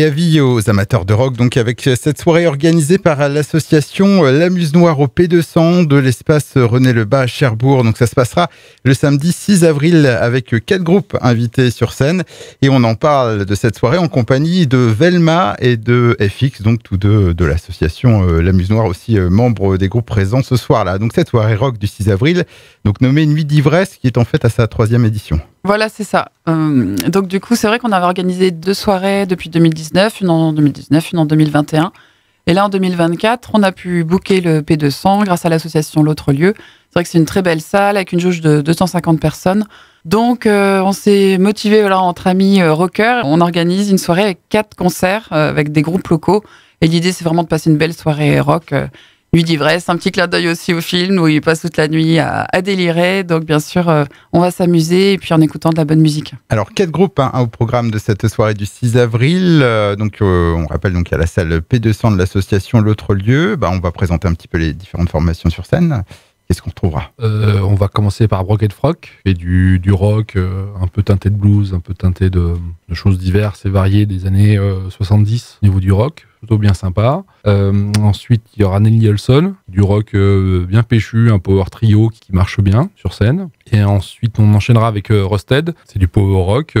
Et avis aux amateurs de rock, donc avec cette soirée organisée par l'association euh, L'Amuse Muse Noire au P200 de l'espace René Lebas à Cherbourg. Donc ça se passera le samedi 6 avril avec quatre groupes invités sur scène. Et on en parle de cette soirée en compagnie de Velma et de FX, donc tous deux euh, de l'association euh, L'Amuse Muse Noire, aussi membres des groupes présents ce soir-là. Donc cette soirée rock du 6 avril, donc nommée Nuit d'ivresse, qui est en fait à sa troisième édition. Voilà, c'est ça. Euh, donc du coup, c'est vrai qu'on avait organisé deux soirées depuis 2019, une en 2019, une en 2021. Et là, en 2024, on a pu booker le P200 grâce à l'association L'autre lieu. C'est vrai que c'est une très belle salle avec une jauge de 250 personnes. Donc, euh, on s'est motivé voilà, entre amis euh, rockers. On organise une soirée avec quatre concerts avec des groupes locaux. Et l'idée, c'est vraiment de passer une belle soirée rock nuit d'ivresse, un petit clin d'œil aussi au film où il passe toute la nuit à, délirer. Donc bien sûr, euh, on va s'amuser et puis en écoutant de la bonne musique. Alors quatre groupes hein, au programme de cette soirée du 6 avril. Euh, donc euh, on rappelle donc à la salle P200 de l'association L'autre lieu. Bah, on va présenter un petit peu les différentes formations sur scène. Qu'est-ce qu'on trouvera commencer par Brocket Frock, et du, du rock euh, un peu teinté de blues, un peu teinté de, choses diverses et variées des années 70 euh, au niveau du rock, plutôt bien sympa. Euh, ensuite, il y aura Nelly Olson, du rock bien péchu, un power trio qui marche bien sur scène. Et ensuite, on enchaînera avec Rusted, c'est du power rock, qui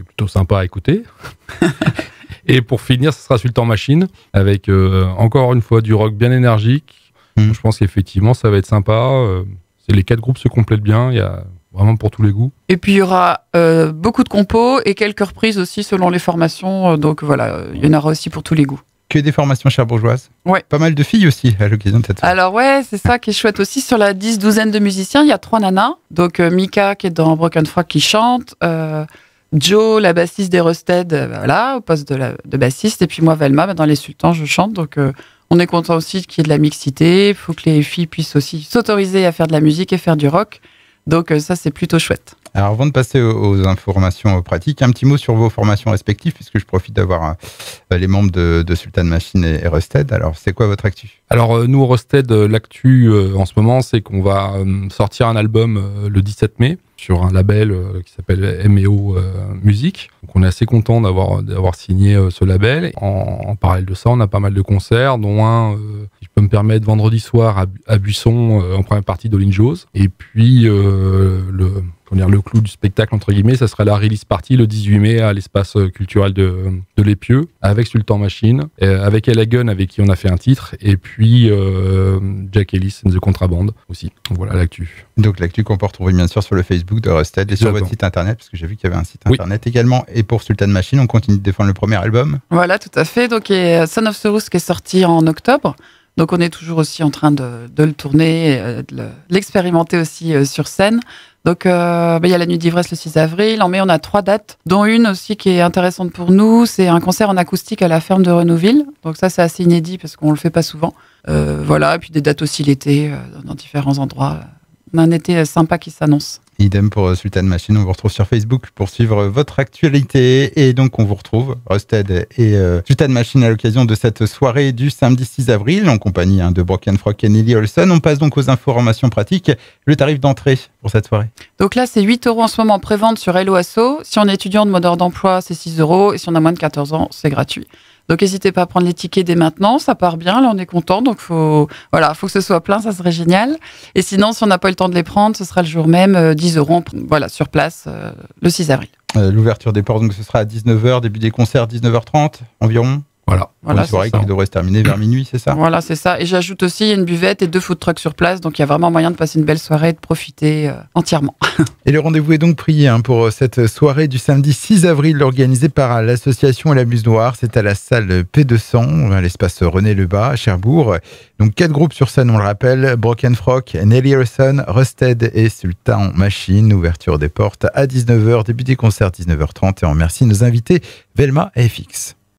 est plutôt sympa à écouter. et pour finir, ce sera Sultan Machine, avec encore une fois du rock bien énergique. Hmm. Je pense qu'effectivement, ça va être sympa les quatre groupes se complètent bien. Il y a vraiment pour tous les goûts. Et puis il y aura euh, beaucoup de compos et quelques reprises aussi selon les formations. Euh, donc voilà, il y en aura aussi pour tous les goûts. Que des formations chères bourgeoises. Ouais. Pas mal de filles aussi à l'occasion de cette Alors ouais, c'est ça qui est chouette aussi. Sur la 10 douzaine de musiciens, il y a trois nanas. Donc euh, Mika qui est dans Broken Frog qui chante. Joe, la bassiste des Rusted, voilà, au poste de, de, bassiste. Et puis moi, Velma, bah, dans Les Sultans, je chante. Donc on est content aussi qu'il y ait de la mixité. Il faut que les filles puissent aussi s'autoriser à faire de la musique et faire du rock. Donc euh, ça, c'est plutôt chouette. Alors avant de passer aux, informations pratiques, un petit mot sur vos formations respectives, puisque je profite d'avoir euh, euh, les membres de, Sultan Machine et, Rusted. Alors, c'est quoi votre actu Alors, euh, nous, Rusted, euh, l'actu en ce moment, c'est qu'on va sortir un album le 17 mai sur un label qui s'appelle MEO Music. Donc, on est assez content d'avoir signé ce label. en, parallèle de ça, on a pas mal de concerts, dont un va me permettre vendredi soir à, Buisson euh, en première partie d'Olin Jaws. Et puis euh, le dire, le clou du spectacle, entre guillemets, ça sera la release party le 18 mai à l'espace euh, culturel de, de l'Épieux, avec Sultan Machine, avec Ella avec qui on a fait un titre, et puis Jack Ellis the Contraband aussi. Voilà l'actu. Donc l'actu qu'on peut retrouver bien sûr sur le Facebook de Rusted et sur votre site internet, parce que j'ai vu qu'il y avait un site internet également. Et pour Sultan Machine, on continue de défendre le premier album. Voilà, tout à fait. Donc, et Son of the qui est sorti en octobre. Donc on est toujours aussi en train de, de le tourner, euh, de l'expérimenter aussi euh, sur scène. Donc, euh, bah, il y a la Nuit d'Ivresse le 6 avril. En mai, on a trois dates, dont une aussi qui est intéressante pour nous. C'est un concert en acoustique à la ferme de Renouville. Donc, ça, c'est assez inédit parce qu'on le fait pas souvent. voilà. Et puis, des dates aussi l'été, dans différents endroits. On a un été sympa qui s'annonce. Idem pour euh, Sultan Machine. On vous retrouve sur Facebook pour suivre euh, votre actualité. Et donc, on vous retrouve, Rusted et euh, Sultan Machine, à l'occasion de cette soirée du samedi 6 avril, en compagnie hein, de Broken Frog et Nelly Olson. On passe donc aux informations pratiques. Le tarif d'entrée pour cette soirée Donc là, c'est 8 euros en ce moment prévente sur Hello Si on est étudiant de mode d'emploi, c'est 6 euros. Et si on a moins de 14 ans, c'est gratuit. Donc n'hésitez pas à prendre les tickets dès maintenant, ça part bien, là on est content, donc faut, voilà, faut que ce soit plein, ça serait génial. Et sinon, si on n'a pas le temps de les prendre, ce sera le jour même, 10 euh, euros, voilà, sur place, euh, le 6 avril. Euh, l'ouverture des portes, donc ce sera à 19h, début des concerts 19h30 environ voilà. voilà une soirée qui devrait se terminer vers minuit, c'est ça Voilà, c'est ça. Et j'ajoute aussi, une buvette et deux food trucks sur place, donc il y a vraiment moyen de passer une belle soirée et de profiter euh, entièrement. et le rendez-vous est donc pris hein, pour euh, cette soirée du samedi 6 avril, organisée par euh, l'association La Muse Noire. C'est à la salle P200, à l'espace René Lebas, à Cherbourg. Donc quatre groupes sur scène, on le rappelle Broken Frock, Nelly Harrison, Rusted et Sultan Machine. Ouverture des portes à 19h, début des concerts 19h30. Et on remercie nos invités Velma et FX.